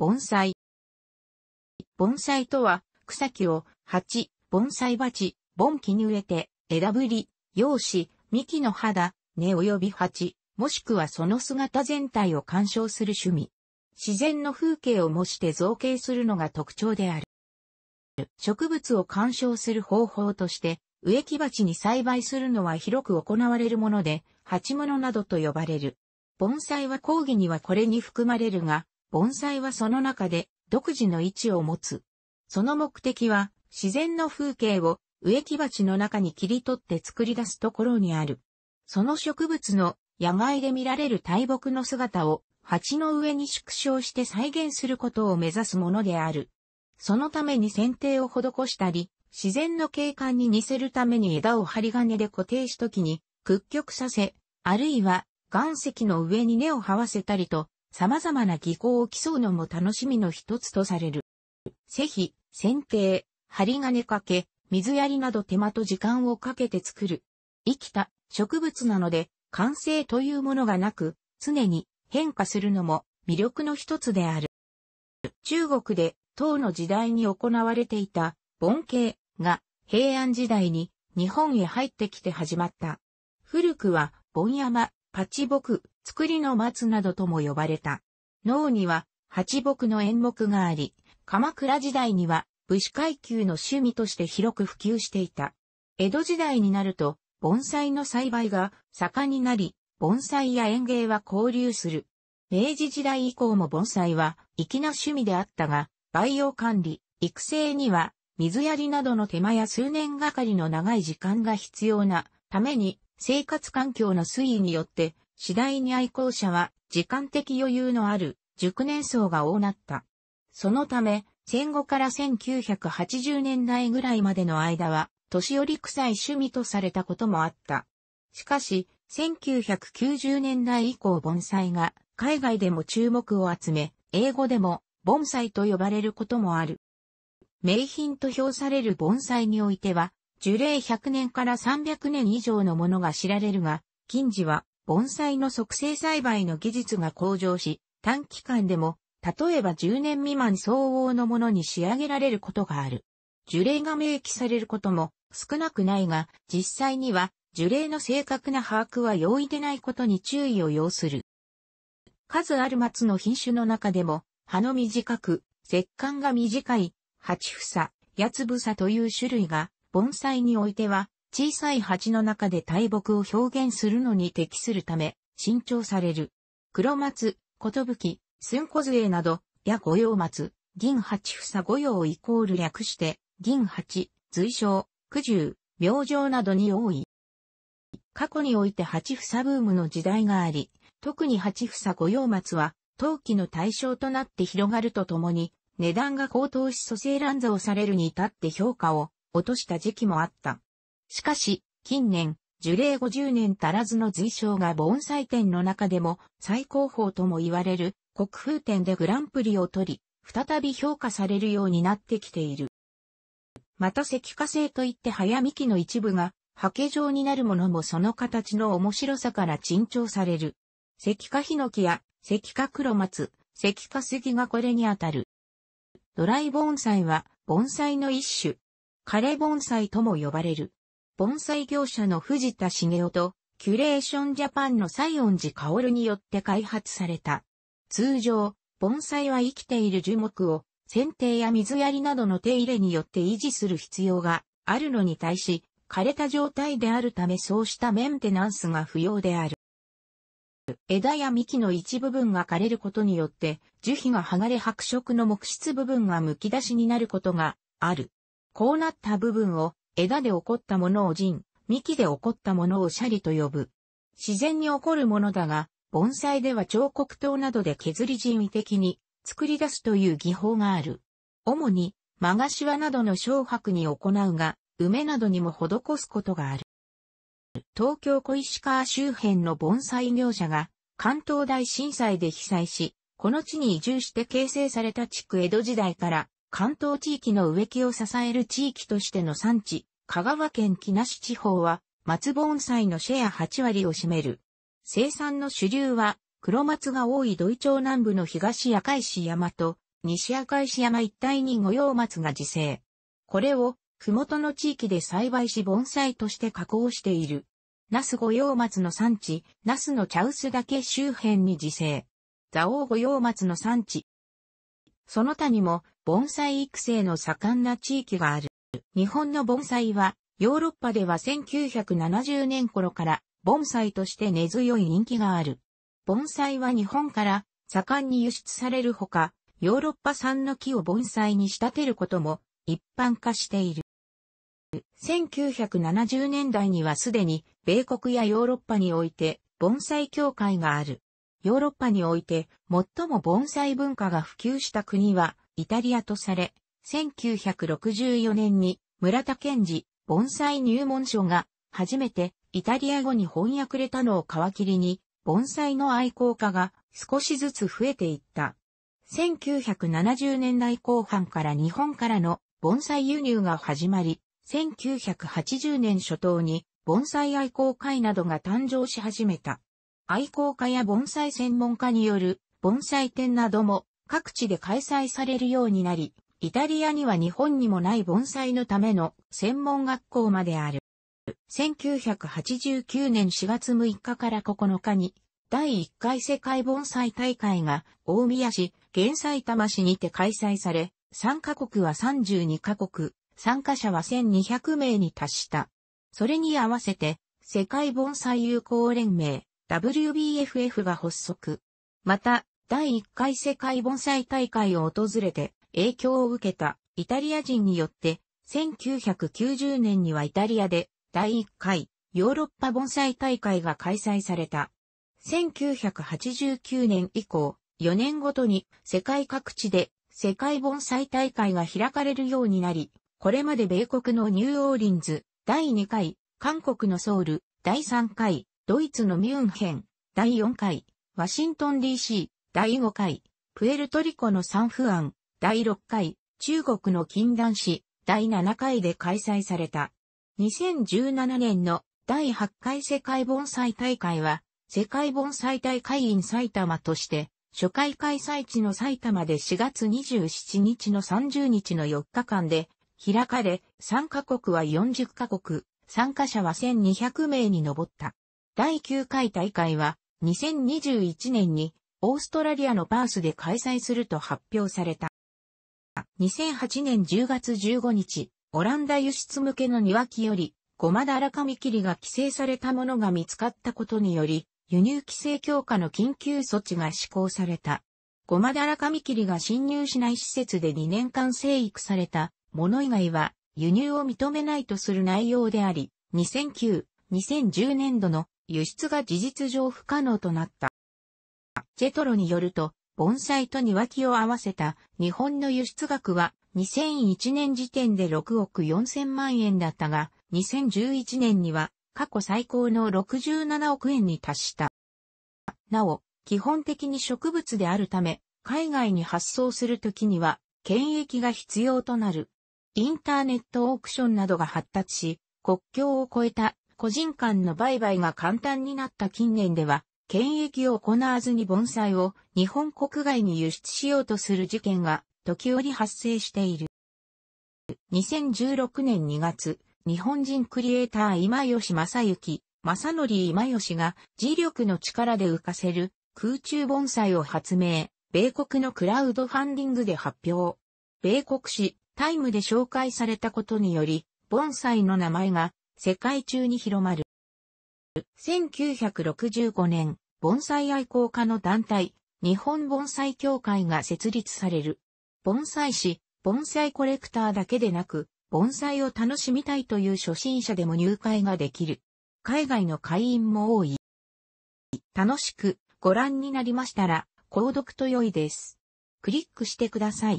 盆栽。盆栽とは、草木を鉢、盆栽鉢、盆木に植えて、枝ぶり、葉紙、幹の肌、根及び鉢、もしくはその姿全体を鑑賞する趣味。自然の風景を模して造形するのが特徴である。植物を鑑賞する方法として、植木鉢に栽培するのは広く行われるもので、鉢物などと呼ばれる。盆栽は講義にはこれに含まれるが、盆栽はその中で独自の位置を持つ。その目的は自然の風景を植木鉢の中に切り取って作り出すところにある。その植物の野外で見られる大木の姿を鉢の上に縮小して再現することを目指すものである。そのために剪定を施したり、自然の景観に似せるために枝を針金で固定しときに屈曲させ、あるいは岩石の上に根を這わせたりと、様々な技巧を競うのも楽しみの一つとされる。施肥、剪定、針金掛け、水やりなど手間と時間をかけて作る。生きた植物なので完成というものがなく、常に変化するのも魅力の一つである。中国で唐の時代に行われていた盆景が平安時代に日本へ入ってきて始まった。古くは盆山八木、作りの松などとも呼ばれた。脳には八木の演目があり、鎌倉時代には武士階級の趣味として広く普及していた。江戸時代になると、盆栽の栽培が盛んになり、盆栽や園芸は交流する。明治時代以降も盆栽は粋な趣味であったが、培養管理、育成には水やりなどの手間や数年がかりの長い時間が必要なために生活環境の推移によって、次第に愛好者は時間的余裕のある熟年層が多なった。そのため、戦後から1980年代ぐらいまでの間は、年寄り臭い趣味とされたこともあった。しかし、1990年代以降盆栽が海外でも注目を集め、英語でも盆栽と呼ばれることもある。名品と評される盆栽においては、樹齢100年から300年以上のものが知られるが、近似は盆栽の促成栽培の技術が向上し、短期間でも、例えば10年未満相応のものに仕上げられることがある。樹齢が明記されることも少なくないが、実際には樹齢の正確な把握は容易でないことに注意を要する。数ある松の品種の中でも、葉の短く、節間が短い、八房、八房という種類が盆栽においては、小さい鉢の中で大木を表現するのに適するため、新調される。黒松、ことぶき、寸小杖など、や五葉松、銀八房五葉イコール略して、銀八、随称、九十、明星などに多い。過去において八房ブームの時代があり、特に八房五葉松は、陶器の対象となって広がるとともに、値段が高騰し蘇生乱造されるに至って評価を落とした時期もあった。しかし、近年、樹齢50年足らずの随章が盆栽展の中でも最高峰とも言われる国風展でグランプリを取り、再び評価されるようになってきている。また石化性といって早幹の一部が波形状になるものもその形の面白さから珍重される。石化ヒノキや石化黒松、石化杉がこれにあたる。ドライ盆栽は盆栽の一種。枯れ盆栽とも呼ばれる。盆栽業者の藤田茂雄と、キュレーションジャパンの西園寺薫によって開発された。通常、盆栽は生きている樹木を、剪定や水やりなどの手入れによって維持する必要があるのに対し、枯れた状態であるためそうしたメンテナンスが不要である。枝や幹の一部分が枯れることによって、樹皮が剥がれ白色の木質部分が剥き出しになることがある。こうなった部分を枝で起こったものを人、幹で起こったものをシャリと呼ぶ。自然に起こるものだが、盆栽では彫刻刀などで削り人為的に作り出すという技法がある。主に、マガシワなどの小白に行うが、梅などにも施すことがある。東京小石川周辺の盆栽業者が関東大震災で被災し、この地に移住して形成された地区江戸時代から関東地域の植木を支える地域としての産地、香川県木梨地方は、松盆栽のシェア8割を占める。生産の主流は、黒松が多い土井町南部の東赤石山と、西赤石山一帯に御用松が自生。これを、麓の地域で栽培し盆栽として加工している。那須御用松の産地、那須の茶臼岳周辺に自生。蔵王御用松の産地、その他にも盆栽育成の盛んな地域がある。日本の盆栽は、ヨーロッパでは1970年頃から盆栽として根強い人気がある。盆栽は日本から盛んに輸出されるほか、ヨーロッパ産の木を盆栽に仕立てることも一般化している。1970年代にはすでに米国やヨーロッパにおいて盆栽協会がある。ヨーロッパにおいて最も盆栽文化が普及した国はイタリアとされ、1964年に村田賢治盆栽入門書が初めてイタリア語に翻訳れたのを皮切りに盆栽の愛好家が少しずつ増えていった。1970年代後半から日本からの盆栽輸入が始まり、1980年初頭に盆栽愛好会などが誕生し始めた。愛好家や盆栽専門家による盆栽展なども各地で開催されるようになり、イタリアには日本にもない盆栽のための専門学校まである。1989年4月6日から9日に第1回世界盆栽大会が大宮市、現埼玉市にて開催され、参加国は32カ国、参加者は1200名に達した。それに合わせて、世界盆栽友好連盟、WBFF が発足。また、第1回世界盆栽大会を訪れて影響を受けたイタリア人によって、1990年にはイタリアで第1回ヨーロッパ盆栽大会が開催された。1989年以降、4年ごとに世界各地で世界盆栽大会が開かれるようになり、これまで米国のニューオーリンズ、第2回、韓国のソウル、第3回、ドイツのミュンヘン、第4回、ワシントン DC、第5回、プエルトリコのサンフアン、第6回、中国の禁断市、第7回で開催された。2017年の第8回世界盆栽大会は、世界盆栽大会員埼玉として、初回開催地の埼玉で4月27日の30日の4日間で開かれ、参加国は40カ国、参加者は1200名に上った。第9回大会は2021年にオーストラリアのパースで開催すると発表された。2008年10月15日、オランダ輸出向けの庭木より、ゴマダラカミキリが規制されたものが見つかったことにより、輸入規制強化の緊急措置が施行された。ゴマダラカミキリが侵入しない施設で2年間生育されたもの以外は輸入を認めないとする内容であり、2009、2010年度の輸出が事実上不可能となった。ジェトロによると、盆栽と庭木を合わせた日本の輸出額は2001年時点で6億4000万円だったが、2011年には過去最高の67億円に達した。なお、基本的に植物であるため、海外に発送するときには、検疫が必要となる。インターネットオークションなどが発達し、国境を越えた個人間の売買が簡単になった近年では、検疫を行わずに盆栽を日本国外に輸出しようとする事件が時折発生している。2016年2月、日本人クリエイター今吉正幸、正則今吉が磁力の力で浮かせる空中盆栽を発明、米国のクラウドファンディングで発表。米国紙タイムで紹介されたことにより、盆栽の名前が世界中に広まる。1965年、盆栽愛好家の団体、日本盆栽協会が設立される。盆栽師、盆栽コレクターだけでなく、盆栽を楽しみたいという初心者でも入会ができる。海外の会員も多い。楽しくご覧になりましたら、購読と良いです。クリックしてください。